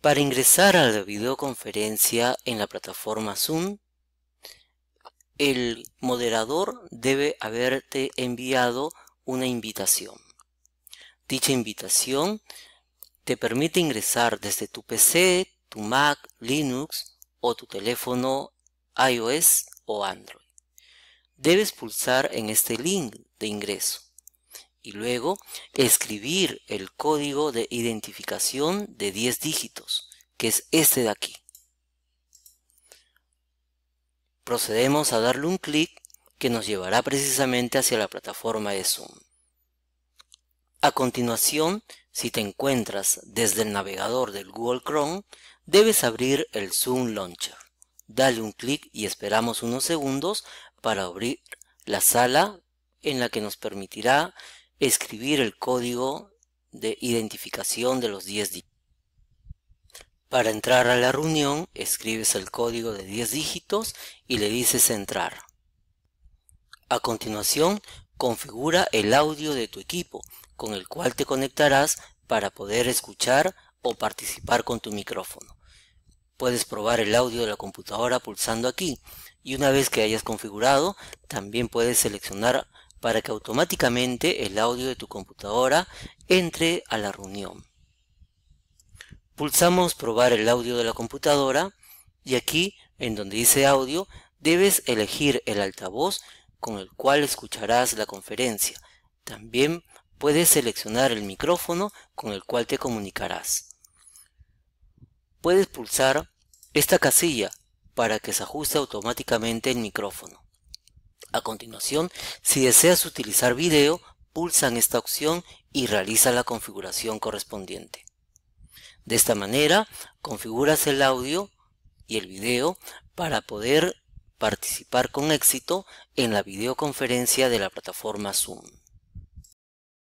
Para ingresar a la videoconferencia en la plataforma Zoom, el moderador debe haberte enviado una invitación. Dicha invitación te permite ingresar desde tu PC, tu Mac, Linux o tu teléfono iOS o Android. Debes pulsar en este link de ingreso y luego escribir el código de identificación de 10 dígitos, que es este de aquí. Procedemos a darle un clic que nos llevará precisamente hacia la plataforma de Zoom. A continuación, si te encuentras desde el navegador del Google Chrome, debes abrir el Zoom Launcher. Dale un clic y esperamos unos segundos para abrir la sala en la que nos permitirá escribir el código de identificación de los 10 dígitos. Para entrar a la reunión, escribes el código de 10 dígitos y le dices entrar. A continuación, configura el audio de tu equipo, con el cual te conectarás para poder escuchar o participar con tu micrófono. Puedes probar el audio de la computadora pulsando aquí y una vez que hayas configurado, también puedes seleccionar para que automáticamente el audio de tu computadora entre a la reunión. Pulsamos probar el audio de la computadora y aquí, en donde dice audio, debes elegir el altavoz con el cual escucharás la conferencia. También puedes seleccionar el micrófono con el cual te comunicarás. Puedes pulsar esta casilla para que se ajuste automáticamente el micrófono. A continuación, si deseas utilizar video, pulsa en esta opción y realiza la configuración correspondiente. De esta manera, configuras el audio y el video para poder participar con éxito en la videoconferencia de la plataforma Zoom.